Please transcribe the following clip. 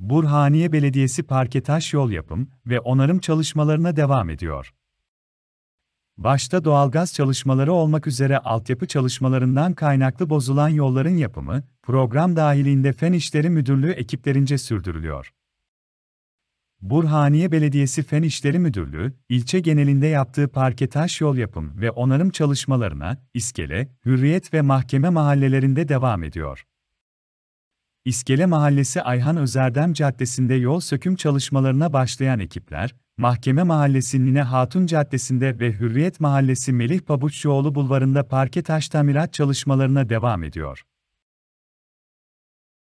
Burhaniye Belediyesi parke taş yol yapım ve onarım çalışmalarına devam ediyor. Başta doğalgaz çalışmaları olmak üzere altyapı çalışmalarından kaynaklı bozulan yolların yapımı, program dahilinde Fen İşleri Müdürlüğü ekiplerince sürdürülüyor. Burhaniye Belediyesi Fen İşleri Müdürlüğü, ilçe genelinde yaptığı parke taş yol yapım ve onarım çalışmalarına, İskele, hürriyet ve mahkeme mahallelerinde devam ediyor. İskele Mahallesi Ayhan Özerdem Caddesi'nde yol söküm çalışmalarına başlayan ekipler, Mahkeme Mahallesi Nine Hatun Caddesi'nde ve Hürriyet Mahallesi Melih Pabuççuoğlu Bulvarı'nda parke taş tamirat çalışmalarına devam ediyor.